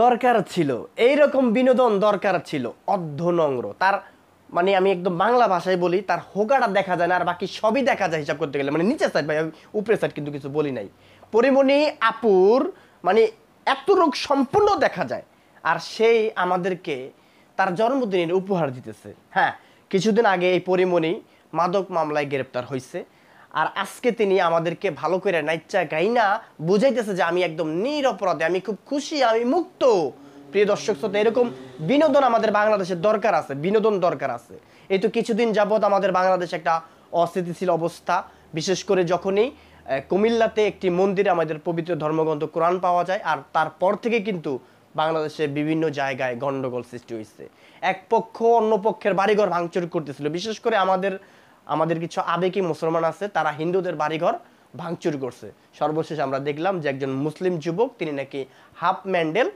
দরকার ছিল এই রকম বিনোদন দরকার ছিল অর্ধ নংর তার মানে আমি একদম বাংলা ভাষায় বলি তার হোগাটা দেখা যায় না আর বাকি সবই দেখা যায় হিসাব করতে গেলে মানে নিচের সাইড ভাই আমি উপরের সাইড কিন্তু কিছু বলি নাই পরিমণি আপুর মানে এত রোগ সম্পূর্ণ দেখা যায় আর সেই আমাদেরকে তার জন্মদিনের উপহার দিতেছে হ্যাঁ কিছুদিন আগে এই পরিমণি মাদক মামলায় গ্রেপ্তার হয়েছে আর আজকে তিনি আমাদেরকে ভালো করে নাইচা গাইনা বুঝাইতেছে যে আমি একদম নিরপরাধে আমি খুব খুশি আমি মুক্ত প্রিয় দর্শক শ্রোতা এরকম বিনোদন আমাদের বাংলাদেশের দরকার আছে বিনোদন দরকার আছে এই তো কিছুদিন যাবৎ আমাদের বাংলাদেশে একটা অস্থিতিশীল অবস্থা বিশেষ করে যখনই কুমিল্লাতে একটি মন্দিরে আমাদের পবিত্র ধর্মগ্রন্থ কোরআন পাওয়া যায় আর তারপর থেকে কিন্তু বাংলাদেশে বিভিন্ন জায়গায় গণ্ডগোল সৃষ্টি হয়েছে এক পক্ষ অন্য পক্ষের বাড়িঘর ভাঙচুর করতেছিল বিশেষ করে আমাদের আমাদের কিছু আবেগী মুসলমান আছে তারা হিন্দুদের বাড়িঘর ভাঙচুর করছে সর্বশেষ আমরা দেখলাম যে একজন মুসলিম যুবক তিনি নাকি হাফ ম্যান্ডেল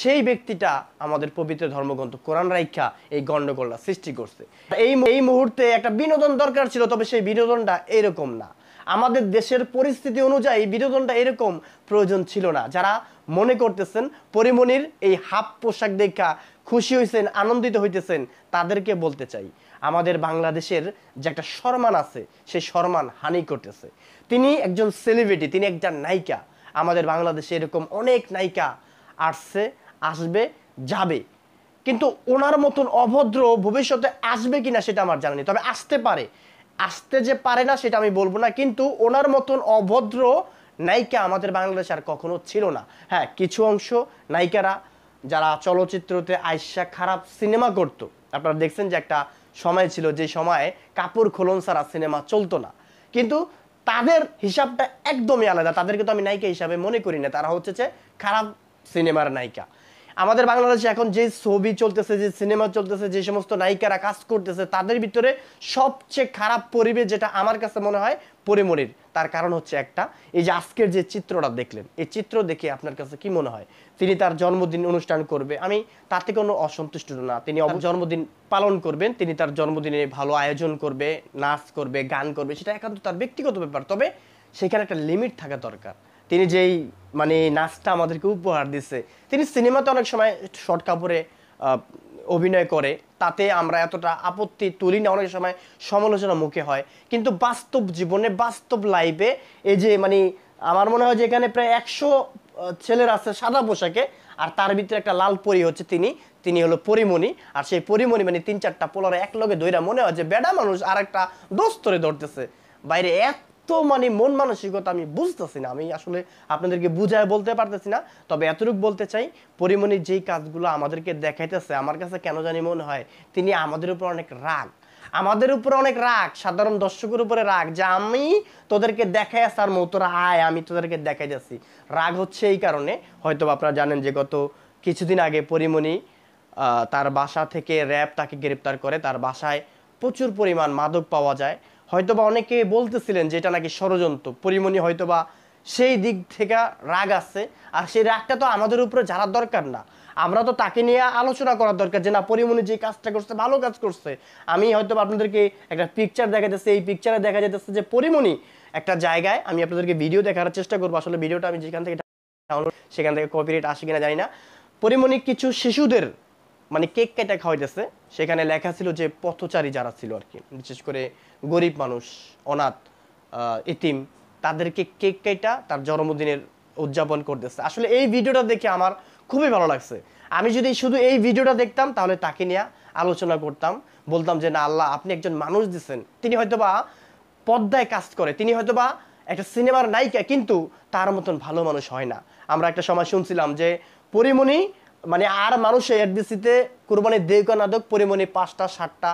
সেই ব্যক্তিটা আমাদের পবিত্র ধর্মগ্রন্থ কোরআন রাইখা এই গণ্ডগোলটা সৃষ্টি করছে এই এই মুহূর্তে একটা বিনোদন দরকার ছিল তবে সেই বিনোদনটা এরকম না আমাদের দেশের পরিস্থিতি অনুযায়ী বিনোদনটা এরকম প্রয়োজন ছিল না যারা মনে করতেছেন পরিমণির এই হাফ পোশাক দেখা খুশি হয়েছেন আনন্দিত হইতেছেন তাদেরকে বলতে চাই আমাদের বাংলাদেশের যে একটা সম্মান আছে সেই সম্মান হানি করতেছে তিনি একজন সেলিব্রিটি তিনি একজন নায়িকা আমাদের বাংলাদেশে এরকম অনেক নায়িকা আসছে আসবে যাবে কিন্তু ওনার মতন অভদ্র ভবিষ্যতে আসবে কিনা সেটা আমার জানা নেই তবে আসতে পারে আসতে যে পারে না সেটা আমি বলবো না কিন্তু ওনার মতন অভদ্র নায়িকা আমাদের বাংলাদেশ আর কখনো ছিল না হ্যাঁ কিছু অংশ নায়িকারা যারা চলচ্চিত্রতে আইসা খারাপ সিনেমা করত আপনারা দেখছেন যে একটা সময় ছিল যে সময়ে কাপড় খোলন ছাড়া সিনেমা চলতো না কিন্তু তাদের হিসাবটা একদমই আলাদা তাদেরকে তো আমি নায়িকা হিসাবে মনে করি না তারা হচ্ছে যে খারাপ সিনেমার নায়িকা আমাদের বাংলাদেশে এখন যে ছবি চলতেছে যে সিনেমা চলতেছে যে সমস্ত নায়িকারা কাজ করতেছে তাদের ভিতরে সবচেয়ে খারাপ পরিবেশ যেটা আমার কাছে মনে হয় পরিমণির তার কারণ হচ্ছে একটা এই যে আজকের যে চিত্রটা দেখলেন এই চিত্র দেখে আপনার কাছে কি মনে হয় তিনি তার জন্মদিন অনুষ্ঠান করবে আমি তাতে কোনো অসন্তুষ্ট না তিনি জন্মদিন পালন করবেন তিনি তার জন্মদিনে ভালো আয়োজন করবে নাচ করবে গান করবে সেটা একান্ত তার ব্যক্তিগত ব্যাপার তবে সেখানে একটা লিমিট থাকা দরকার তিনি যেই মানে নাচটা আমাদেরকে উপহার দিচ্ছে তিনি সিনেমাতে অনেক সময় শর্ট কাপড়ে অভিনয় করে তাতে আমরা এতটা আপত্তি তুলি না অনেক সময় সমালোচনা মুখে হয় কিন্তু বাস্তব জীবনে বাস্তব লাইফে এই যে মানে আমার মনে হয় যে এখানে প্রায় একশো ছেলের আছে সাদা পোশাকে আর তার ভিতরে একটা লাল পরি হচ্ছে তিনি তিনি হলো পরিমণি আর সেই পরিমণি মানে তিন চারটা পোলারে এক লগে দইরা মনে হয় যে বেডা মানুষ আর একটা দোস্তরে ধরতেছে বাইরে এত এত মানে মন মানসিকতা আমি বুঝতেছি না আমি আসলে আপনাদেরকে বুঝায় বলতে পারতেছি না তবে এতটুকু বলতে চাই পরিমণির যেই কাজগুলো আমাদেরকে দেখাইতেছে আমার কাছে কেন জানি মনে হয় তিনি আমাদের উপর অনেক রাগ আমাদের উপরে অনেক রাগ সাধারণ দর্শকের উপরে রাগ যে আমি তোদেরকে দেখাই আসার মতো আয় আমি তোদেরকে দেখাই যাচ্ছি রাগ হচ্ছে এই কারণে হয়তো আপনারা জানেন যে গত কিছুদিন আগে পরিমণি তার বাসা থেকে র্যাব তাকে গ্রেপ্তার করে তার বাসায় প্রচুর পরিমাণ মাদক পাওয়া যায় হয়তোবা অনেকে বলতেছিলেন যে এটা নাকি ষড়যন্ত্র পরিমণি হয়তোবা সেই দিক থেকে রাগ আছে আর সেই রাগটা তো আমাদের উপরে জানার দরকার না আমরা তো তাকে নিয়ে আলোচনা করার দরকার যে না পরিমণি যে কাজটা করছে ভালো কাজ করছে আমি হয়তো আপনাদেরকে একটা পিকচার দেখা যাচ্ছে এই পিকচারে দেখা যাচ্ছে যে পরিমণি একটা জায়গায় আমি আপনাদেরকে ভিডিও দেখার চেষ্টা করবো আসলে ভিডিওটা আমি যেখান থেকে ডাউনলোড সেখান থেকে কপিরাইট আসে কিনা জানি না পরিমণি কিছু শিশুদের মানে কেক কেটে খাওয়াইতেছে সেখানে লেখা ছিল যে পথচারী যারা ছিল আর কি বিশেষ করে গরিব মানুষ অনাথ ইতিম তাদেরকে কেক কেটা তার জন্মদিনের উদযাপন করতেছে আসলে এই ভিডিওটা দেখে আমার খুবই ভালো লাগছে আমি যদি শুধু এই ভিডিওটা দেখতাম তাহলে তাকে নিয়ে আলোচনা করতাম বলতাম যে না আল্লাহ আপনি একজন মানুষ দিচ্ছেন তিনি হয়তোবা পদ্মায় কাজ করে তিনি হয়তোবা একটা সিনেমার নায়িকা কিন্তু তার মতন ভালো মানুষ হয় না আমরা একটা সময় শুনছিলাম যে পরিমণি মানে আর মানুষ এফডিসিতে কোরবানি কেন নাদক পরিমাণে পাঁচটা সাতটা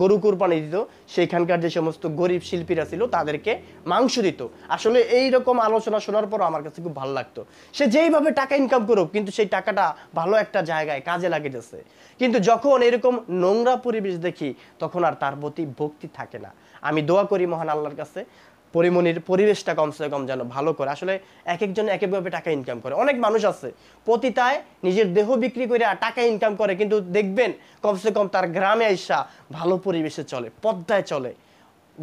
গরু কোরবানি দিত সেইখানকার যে সমস্ত গরিব শিল্পীরা ছিল তাদেরকে মাংস দিত আসলে এই রকম আলোচনা শোনার পর আমার কাছে খুব ভালো লাগতো সে যেইভাবে টাকা ইনকাম করুক কিন্তু সেই টাকাটা ভালো একটা জায়গায় কাজে লাগে যাচ্ছে কিন্তু যখন এরকম নোংরা পরিবেশ দেখি তখন আর তার প্রতি ভক্তি থাকে না আমি দোয়া করি মহান আল্লাহর কাছে পরিমণির পরিবেশটা কমসে কম যেন ভালো করে আসলে এক একজন এক একভাবে টাকা ইনকাম করে অনেক মানুষ আছে পতিতায় নিজের দেহ বিক্রি করে টাকা ইনকাম করে কিন্তু দেখবেন কমসে কম তার গ্রামে আইসা ভালো পরিবেশে চলে পদ্মায় চলে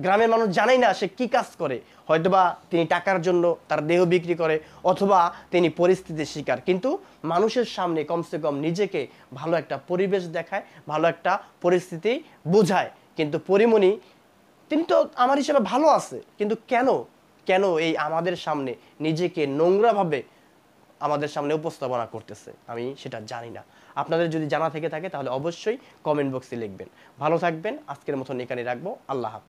গ্রামের মানুষ জানাই না সে কি কাজ করে হয়তোবা তিনি টাকার জন্য তার দেহ বিক্রি করে অথবা তিনি পরিস্থিতির শিকার কিন্তু মানুষের সামনে কমসে কম নিজেকে ভালো একটা পরিবেশ দেখায় ভালো একটা পরিস্থিতি বোঝায় কিন্তু পরিমণি তিনি তো আমার হিসেবে ভালো আছে কিন্তু কেন কেন এই আমাদের সামনে নিজেকে নোংরাভাবে আমাদের সামনে উপস্থাপনা করতেছে আমি সেটা জানি না আপনাদের যদি জানা থেকে থাকে তাহলে অবশ্যই কমেন্ট বক্সে লিখবেন ভালো থাকবেন আজকের মতন এখানে রাখবো আল্লাহ হাফিজ